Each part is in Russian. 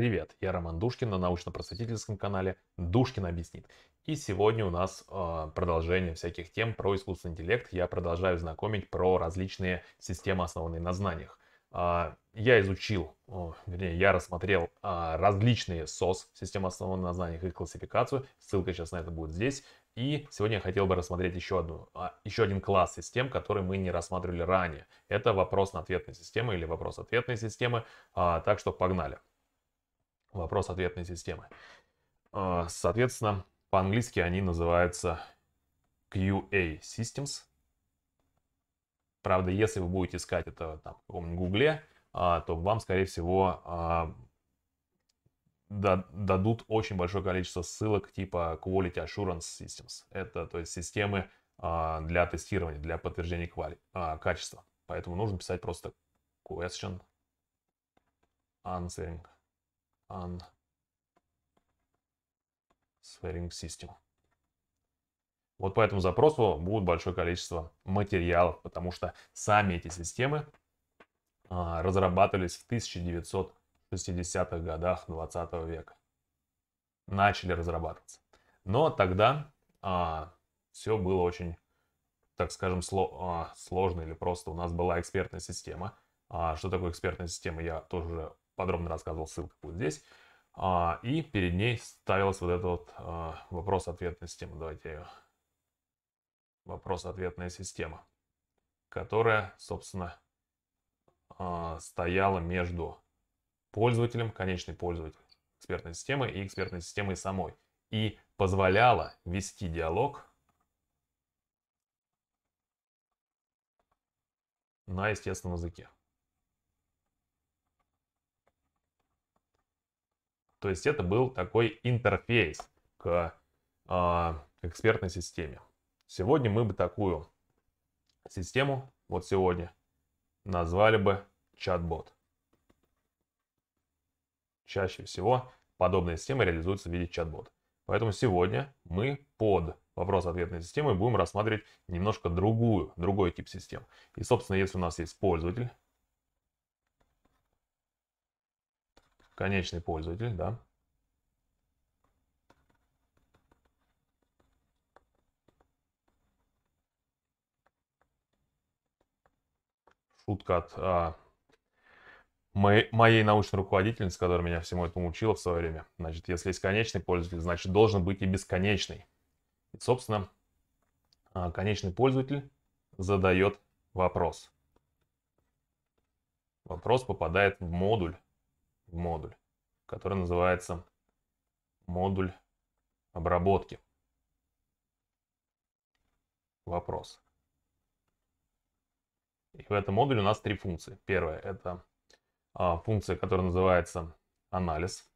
Привет, я Роман Душкин на научно-просветительском канале Душкин объяснит. И сегодня у нас э, продолжение всяких тем про искусственный интеллект. Я продолжаю знакомить про различные системы, основанные на знаниях. Э, я изучил, э, вернее, я рассмотрел э, различные СОС, системы, основанные на знаниях, их классификацию. Ссылка сейчас на это будет здесь. И сегодня я хотел бы рассмотреть еще, одну, а, еще один класс систем, который мы не рассматривали ранее. Это вопрос-ответная система или вопрос-ответные системы. Э, так что погнали вопрос-ответной системы. А, соответственно, по-английски они называются QA Systems. Правда, если вы будете искать это там, в каком гугле, а, то вам, скорее всего, а, дадут очень большое количество ссылок типа Quality Assurance Systems. Это, то есть, системы для тестирования, для подтверждения квали... качества. Поэтому нужно писать просто question answering an swearing system. Вот по этому запросу будет большое количество материалов, потому что сами эти системы а, разрабатывались в 1960-х годах 20 -го века. Начали разрабатываться. Но тогда а, все было очень, так скажем, сло, а, сложно или просто у нас была экспертная система. А, что такое экспертная система, я тоже подробно рассказывал, ссылка будет здесь. А, и перед ней ставилась вот этот вот а, вопрос-ответная система. Давайте ее... Вопрос-ответная система, которая, собственно, а, стояла между пользователем, конечный пользователь экспертной системы и экспертной системой самой. И позволяла вести диалог на естественном языке. То есть это был такой интерфейс к, э, экспертной системе. Сегодня мы бы такую систему, вот сегодня, назвали бы чат-бот. Чаще всего подобная система реализуется в виде чат-бота. Поэтому сегодня мы под вопрос-ответной системой будем рассматривать немножко другую, другой тип систем. И, собственно, если у нас есть пользователь, конечный пользователь, да. Шутка от а, моей, научной руководительницы, которая меня всему этому учила в свое время. Значит, если есть конечный пользователь, значит, должен быть и бесконечный. И, собственно, а, конечный пользователь задает вопрос. Вопрос попадает в модуль в модуль, который называется модуль обработки. Вопрос. И в этом модуле у нас три функции. Первая это а, функция, которая называется анализ.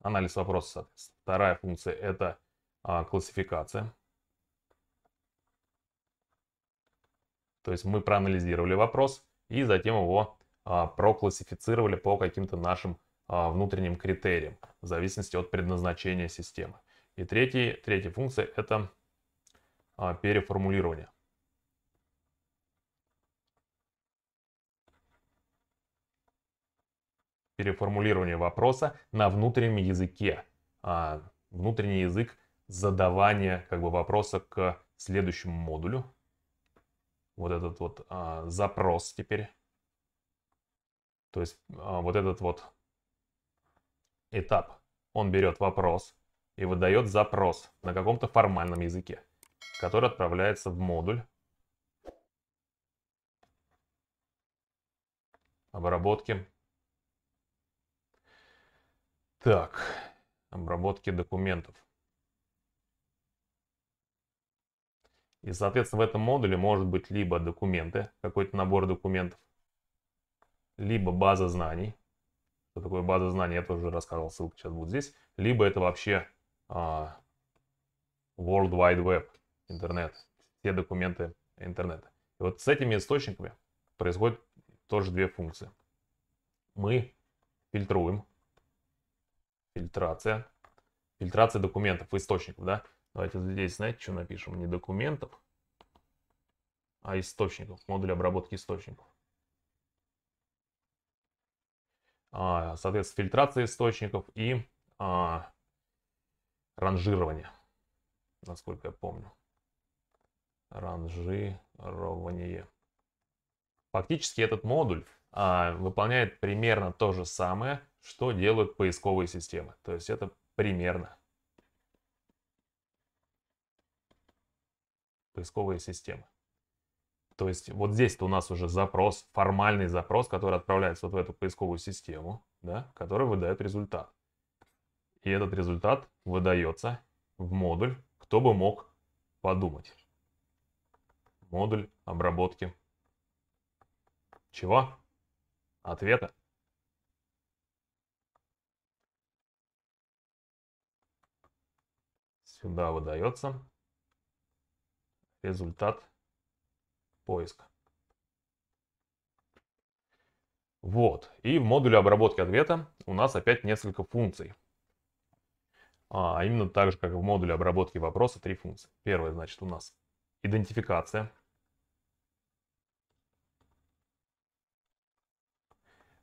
Анализ вопроса, соответственно. Вторая функция это а, классификация. То есть мы проанализировали вопрос и затем его а, проклассифицировали по каким-то нашим а, внутренним критериям, в зависимости от предназначения системы. И третий, третья функция – это а, переформулирование. Переформулирование вопроса на внутреннем языке. Внутренний язык задавания как бы, вопроса к следующему модулю. Вот этот вот запрос теперь. То есть а, вот этот вот этап, он берет вопрос и выдает запрос на каком-то формальном языке, который отправляется в модуль обработки. Так, обработки документов. И, соответственно, в этом модуле может быть либо документы, какой-то набор документов, либо база знаний, что такое база знаний, я тоже уже рассказывал, ссылка сейчас будет здесь, либо это вообще а, World Wide Web, интернет, все документы интернета. И вот с этими источниками происходят тоже две функции. Мы фильтруем, фильтрация, фильтрация документов, источников, да. Давайте здесь, знаете, что напишем? Не документов, а источников, модуль обработки источников. А, соответственно, фильтрация источников и а, ранжирование, насколько я помню. Ранжирование. Фактически этот модуль а, выполняет примерно то же самое, что делают поисковые системы. То есть это примерно. Поисковые системы. То есть вот здесь-то у нас уже запрос, формальный запрос, который отправляется вот в эту поисковую систему, да, который выдает результат. И этот результат выдается в модуль, кто бы мог подумать. Модуль обработки чего? Ответа. Сюда выдается результат поиск. Вот. И в модуле обработки ответа у нас опять несколько функций. А именно так же, как и в модуле обработки вопроса, три функции. Первая, значит, у нас идентификация.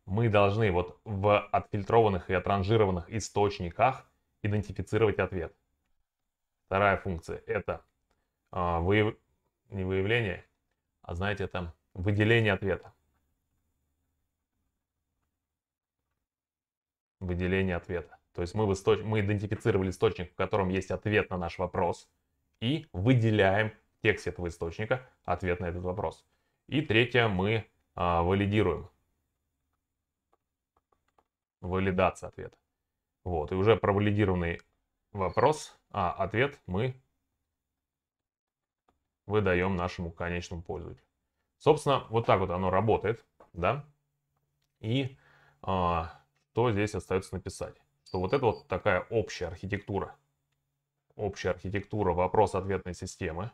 Мы должны вот в отфильтрованных и отранжированных источниках идентифицировать ответ. Вторая функция это а, выяв... не выявление, а знаете, там выделение ответа. Выделение ответа. То есть мы, источ... мы идентифицировали источник, в котором есть ответ на наш вопрос, и выделяем в тексте этого источника ответ на этот вопрос. И третье, мы а, валидируем. Валидация ответа. Вот, и уже провалидированный вопрос, а ответ мы выдаем нашему конечному пользователю. Собственно, вот так вот оно работает, да. И а, что здесь остается написать? Что вот это вот такая общая архитектура, общая архитектура вопрос-ответной системы.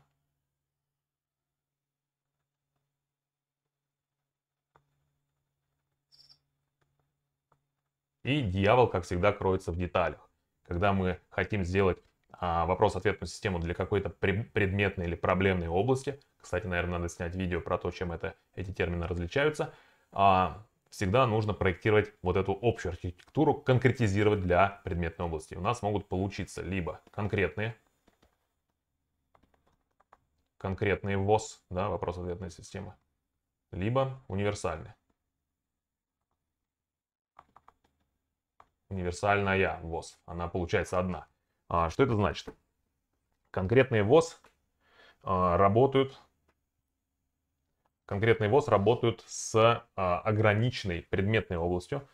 И дьявол, как всегда, кроется в деталях. Когда мы хотим сделать а, вопрос-ответную систему для какой-то предметной или проблемной области. Кстати, наверное, надо снять видео про то, чем это, эти термины различаются. А, всегда нужно проектировать вот эту общую архитектуру, конкретизировать для предметной области. У нас могут получиться либо конкретные, конкретные ВОЗ, да, вопрос-ответная система, либо универсальные. Универсальная ВОЗ, она получается одна. А, что это значит? Конкретные ВОЗ а, работают, конкретные ВОЗ работают с а, ограниченной предметной областью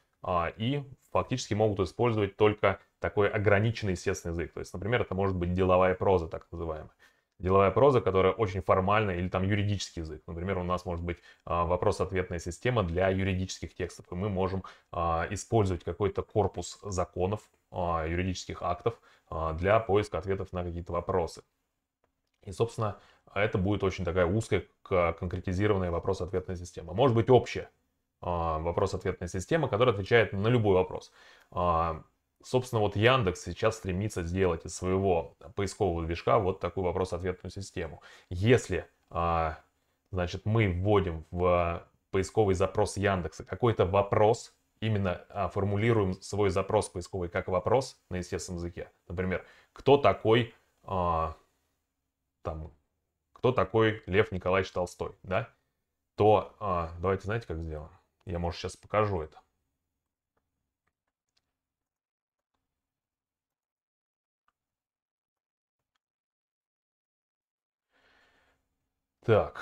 и фактически могут использовать только такой ограниченный естественный язык. То есть, например, это может быть деловая проза, так называемая. Деловая проза, которая очень формальная, или там юридический язык. Например, у нас может быть вопрос-ответная система для юридических текстов, и мы можем использовать какой-то корпус законов, а, юридических актов а, для поиска ответов на какие-то вопросы. И, собственно, это будет очень такая узкая, конкретизированная вопрос-ответная система. Может быть, общая а, вопрос-ответная система, которая отвечает на любой вопрос. Собственно, вот Яндекс сейчас стремится сделать из своего поискового движка вот такую вопрос-ответную систему. Если, значит, мы вводим в поисковый запрос Яндекса какой-то вопрос, именно а, формулируем свой запрос поисковый как вопрос на естественном языке. Например, кто такой, э, там, кто такой Лев Николаевич Толстой, да? То э, давайте, знаете, как сделаем? Я, может, сейчас покажу это. Так,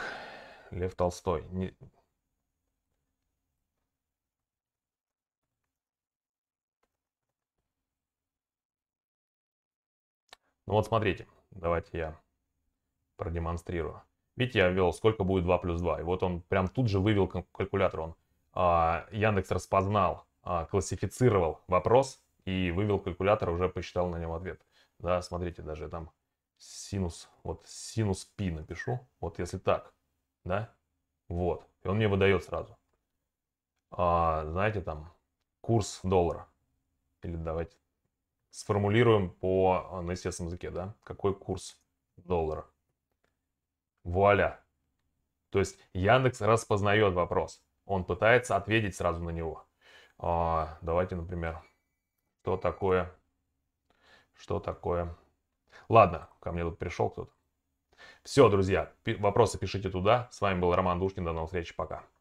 Лев Толстой. Ну вот смотрите, давайте я продемонстрирую. Видите, я ввел, сколько будет 2 плюс 2. И вот он прям тут же вывел калькулятор. Он а, Яндекс распознал, а, классифицировал вопрос и вывел калькулятор, уже посчитал на нем ответ. Да, смотрите, даже там синус, вот синус пи напишу. Вот если так, да, вот. И он мне выдает сразу. А, знаете, там курс доллара. Или давайте сформулируем по, э, на естественном языке, да, какой курс доллара. Вуаля. То есть Яндекс распознает вопрос. Он пытается ответить сразу на него. А, давайте, например, что такое... Что такое... Ладно, ко мне тут пришел кто-то. Все, друзья, вопросы пишите туда. С вами был Роман Душкин. До новых встреч. Пока.